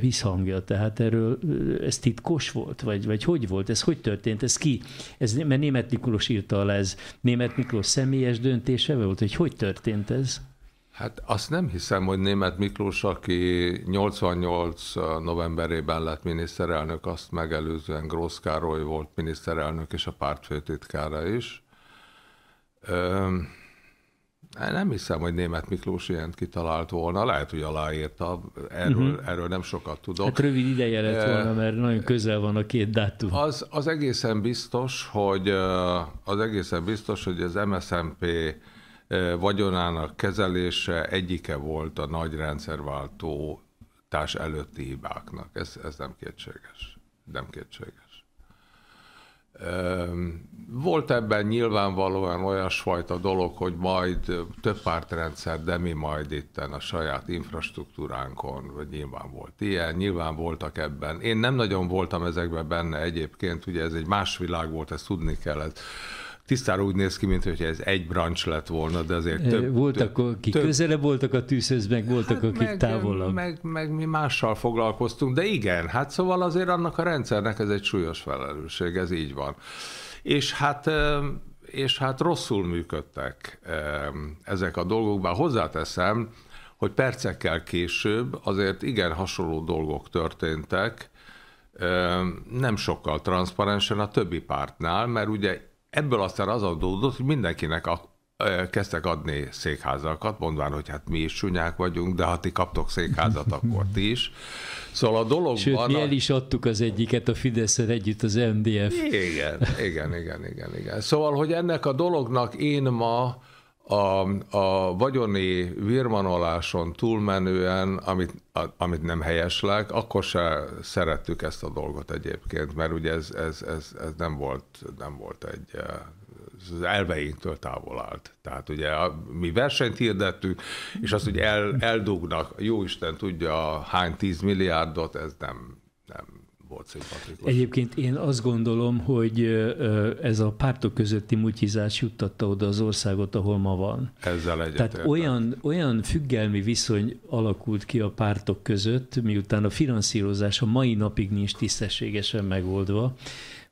visszhangja. Tehát erről ez titkos volt? Vagy, vagy hogy volt? Ez hogy történt? Ez ki? Ez, mert német Miklós írta alá, ez német Miklós személyes döntése volt, hogy hogy történt ez? Hát azt nem hiszem, hogy német Miklós, aki 88 novemberében lett miniszterelnök, azt megelőzően Grósz Károly volt miniszterelnök és a pártfőtitkára is. Öm Hát nem hiszem, hogy német Miklós ilyent kitalált volna, lehet, hogy aláírta, erről, uh-huh. erről nem sokat tudok. Hát rövid ideje lett eh, volna, mert nagyon közel van a két dátum. Az, az egészen biztos, hogy eh, az egészen biztos, hogy az MSMP eh, vagyonának kezelése egyike volt a nagy rendszerváltó előtti hibáknak. Ez, ez nem kétséges. Nem kétséges. Volt ebben nyilvánvalóan olyasfajta dolog, hogy majd több pártrendszer, de mi majd itten a saját infrastruktúránkon, vagy nyilván volt ilyen, nyilván voltak ebben. Én nem nagyon voltam ezekben benne egyébként, ugye ez egy más világ volt, ezt tudni kellett tisztára úgy néz ki, mint hogy ez egy brancs lett volna, de azért eh, több... Voltak, több, akik több... közelebb voltak a tűzhöz, meg voltak, hát akik meg, távolabb. Meg, meg mi mással foglalkoztunk, de igen, hát szóval azért annak a rendszernek ez egy súlyos felelősség, ez így van. És hát és hát rosszul működtek ezek a dolgok, bár hozzáteszem, hogy percekkel később azért igen hasonló dolgok történtek, nem sokkal transzparensen a többi pártnál, mert ugye ebből aztán az adódott, hogy mindenkinek a, kezdtek adni székházakat, mondván, hogy hát mi is csúnyák vagyunk, de ha ti kaptok székházat, akkor ti is. Szóval a dologban... Sőt, mi el is adtuk az egyiket a fidesz együtt az MDF. Igen, igen, igen, igen, igen. Szóval, hogy ennek a dolognak én ma a, a vagyoni virmanoláson túlmenően, amit, a, amit nem helyeslek, akkor se szerettük ezt a dolgot egyébként, mert ugye ez, ez, ez, ez nem, volt, nem volt egy eh, az elveinktől távol állt. Tehát ugye a, mi versenyt hirdettük, és azt, hogy el, eldugnak, jó Isten tudja, hány tíz milliárdot, ez nem, nem, Borcé Patrikos. Egyébként én azt gondolom, hogy ez a pártok közötti mutyizás juttatta oda az országot, ahol ma van. Ezzel egyetértek. Tehát olyan, olyan függelmi viszony alakult ki a pártok között, miután a finanszírozás a mai napig nincs tisztességesen megoldva,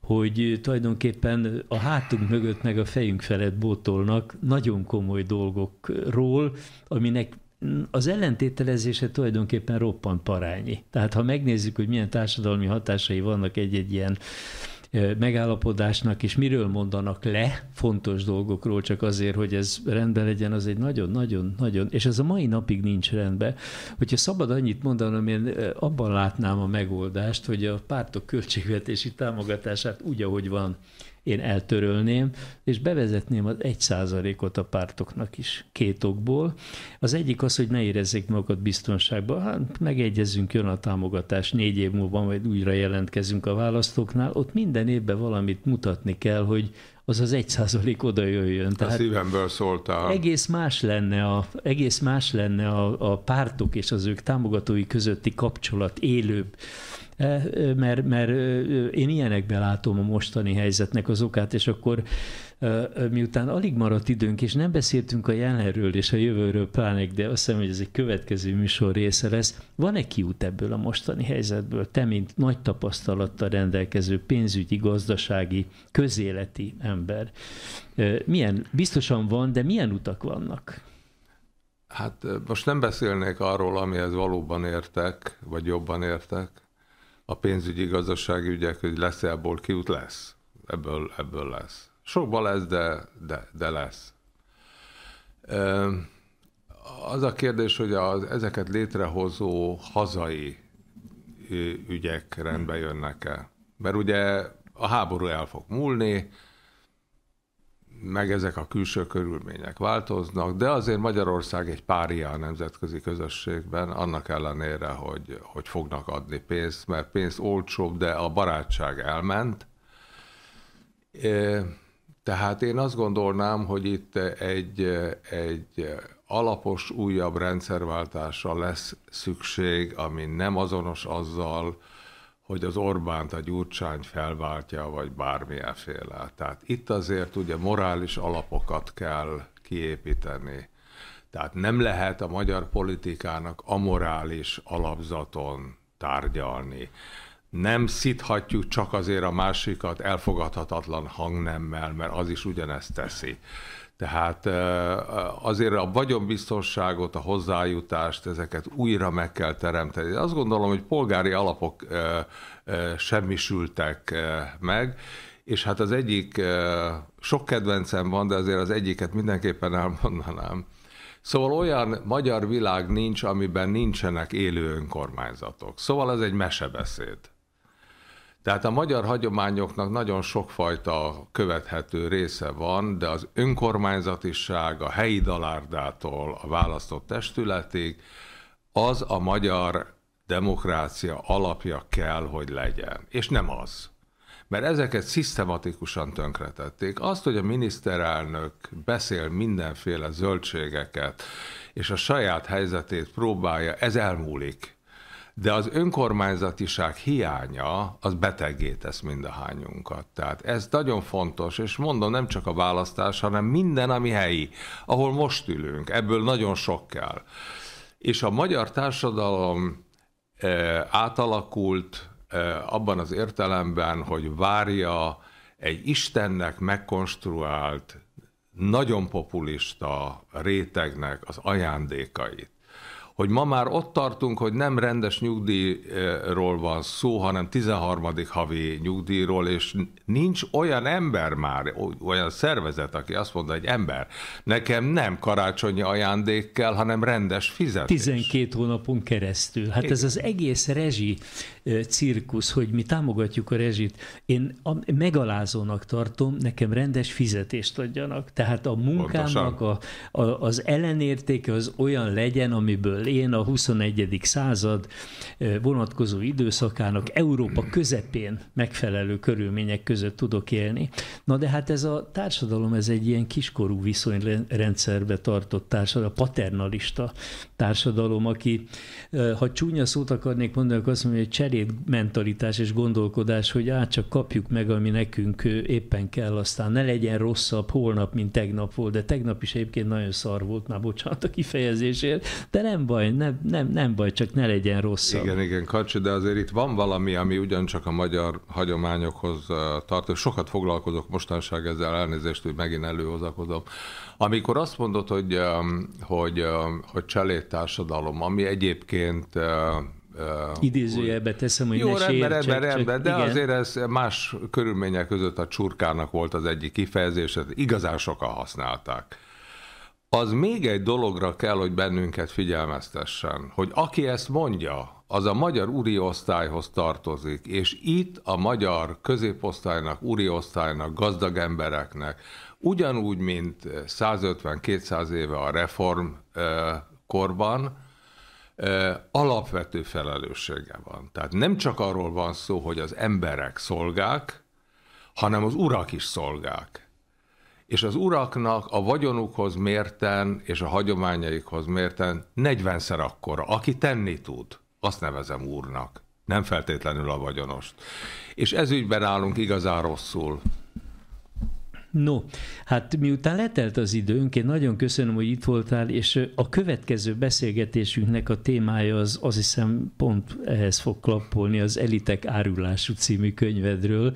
hogy tulajdonképpen a hátunk mögött meg a fejünk felett bótolnak nagyon komoly dolgokról, aminek az ellentételezése tulajdonképpen roppant parányi. Tehát ha megnézzük, hogy milyen társadalmi hatásai vannak egy-egy ilyen megállapodásnak, és miről mondanak le fontos dolgokról, csak azért, hogy ez rendben legyen, az egy nagyon-nagyon-nagyon, és ez a mai napig nincs rendben. Hogyha szabad annyit mondanom, én abban látnám a megoldást, hogy a pártok költségvetési támogatását úgy, ahogy van, én eltörölném, és bevezetném az egy százalékot a pártoknak is, két okból. Az egyik az, hogy ne érezzék magukat biztonságban, hát megegyezünk, jön a támogatás, négy év múlva majd újra jelentkezünk a választóknál, ott minden évben valamit mutatni kell, hogy az az egy százalék oda jöjjön. Tehát a szívemből szóltál. Egész más lenne, a, egész más lenne a, a pártok és az ők támogatói közötti kapcsolat élőbb E, e, mert, mert e, én ilyenekben látom a mostani helyzetnek az okát, és akkor miután alig maradt időnk, és nem beszéltünk a jelenről és a jövőről pláne, de azt hiszem, hogy ez egy következő műsor része lesz. Van-e kiút ebből a mostani helyzetből? Te, mint nagy tapasztalattal rendelkező pénzügyi, gazdasági, közéleti ember, milyen, biztosan van, de milyen utak vannak? Hát most nem beszélnék arról, amihez valóban értek, vagy jobban értek, a pénzügyi gazdasági ügyek, hogy lesz-e ebből kiút? Lesz. Ebből, ebből lesz. Sokba lesz, de, de, de lesz. Az a kérdés, hogy az ezeket létrehozó hazai ügyek rendbe jönnek-e. Mert ugye a háború el fog múlni, meg ezek a külső körülmények változnak, de azért Magyarország egy párja a nemzetközi közösségben, annak ellenére, hogy, hogy fognak adni pénzt, mert pénz olcsóbb, de a barátság elment. Tehát én azt gondolnám, hogy itt egy, egy alapos újabb rendszerváltásra lesz szükség, ami nem azonos azzal, hogy az Orbánt a Gyurcsány felváltja, vagy bármilyenféle. Tehát itt azért ugye morális alapokat kell kiépíteni. Tehát nem lehet a magyar politikának amorális alapzaton tárgyalni. Nem szithatjuk csak azért a másikat elfogadhatatlan hangnemmel, mert az is ugyanezt teszi. Tehát azért a vagyonbiztonságot a hozzájutást, ezeket újra meg kell teremteni. Azt gondolom, hogy polgári alapok semmisültek meg, és hát az egyik, sok kedvencem van, de azért az egyiket mindenképpen elmondanám. Szóval olyan magyar világ nincs, amiben nincsenek élő önkormányzatok. Szóval ez egy mesebeszéd. Tehát a magyar hagyományoknak nagyon sokfajta követhető része van, de az önkormányzatiság a helyi dalárdától a választott testületig, az a magyar demokrácia alapja kell, hogy legyen. És nem az. Mert ezeket szisztematikusan tönkretették. Azt, hogy a miniszterelnök beszél mindenféle zöldségeket, és a saját helyzetét próbálja, ez elmúlik de az önkormányzatiság hiánya az betegé tesz mindahányunkat. Tehát ez nagyon fontos, és mondom, nem csak a választás, hanem minden, ami helyi, ahol most ülünk, ebből nagyon sok kell. És a magyar társadalom e, átalakult e, abban az értelemben, hogy várja egy Istennek megkonstruált, nagyon populista rétegnek az ajándékait hogy ma már ott tartunk, hogy nem rendes nyugdíjról van szó, hanem 13. havi nyugdíjról, és nincs olyan ember már, olyan szervezet, aki azt mondta, egy ember, nekem nem karácsonyi ajándék kell, hanem rendes fizetés. 12 hónapon keresztül. Hát Igen. ez az egész rezsi cirkusz, hogy mi támogatjuk a rezsit. Én a, megalázónak tartom, nekem rendes fizetést adjanak. Tehát a munkámnak a, a, az ellenértéke az olyan legyen, amiből én a 21. század vonatkozó időszakának Európa közepén megfelelő körülmények között tudok élni. Na de hát ez a társadalom, ez egy ilyen kiskorú viszonyrendszerbe tartott társadalom, paternalista társadalom, aki, ha csúnya szót akarnék mondani, akkor azt mondja, hogy cseréd mentalitás és gondolkodás, hogy át csak kapjuk meg, ami nekünk éppen kell, aztán ne legyen rosszabb holnap, mint tegnap volt, de tegnap is egyébként nagyon szar volt, már bocsánat a kifejezésért, de nem baj, nem, nem, nem baj, csak ne legyen rosszabb. Igen, igen, Kacsi, de azért itt van valami, ami ugyancsak a magyar hagyományokhoz tartozik. Sokat foglalkozok mostanság ezzel, elnézést, hogy megint előhozakozom. Amikor azt mondod, hogy, hogy, hogy, hogy társadalom, ami egyébként Uh, Idézőjelbe teszem, hogy Jó, ne rendben, sértsek, rendben, csak, rendben, de igen. azért ez más körülmények között a csurkának volt az egyik kifejezése, igazán sokan használták. Az még egy dologra kell, hogy bennünket figyelmeztessen, hogy aki ezt mondja, az a magyar osztályhoz tartozik, és itt a magyar középosztálynak, osztálynak, gazdag embereknek, ugyanúgy, mint 150-200 éve a reformkorban, alapvető felelőssége van. Tehát nem csak arról van szó, hogy az emberek szolgák, hanem az urak is szolgák. És az uraknak a vagyonukhoz mérten és a hagyományaikhoz mérten 40-szer akkora, aki tenni tud, azt nevezem úrnak. Nem feltétlenül a vagyonost. És ez ügyben állunk igazán rosszul. No, hát miután letelt az időnk, én nagyon köszönöm, hogy itt voltál, és a következő beszélgetésünknek a témája az, az hiszem pont ehhez fog klappolni az Elitek árulású című könyvedről,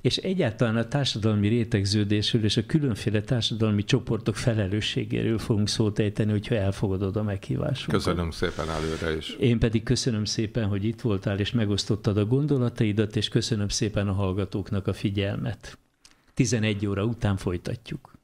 és egyáltalán a társadalmi rétegződésről és a különféle társadalmi csoportok felelősségéről fogunk szót ejteni, hogyha elfogadod a meghívásunkat. Köszönöm szépen előre is. Én pedig köszönöm szépen, hogy itt voltál, és megosztottad a gondolataidat, és köszönöm szépen a hallgatóknak a figyelmet. 11 óra után folytatjuk.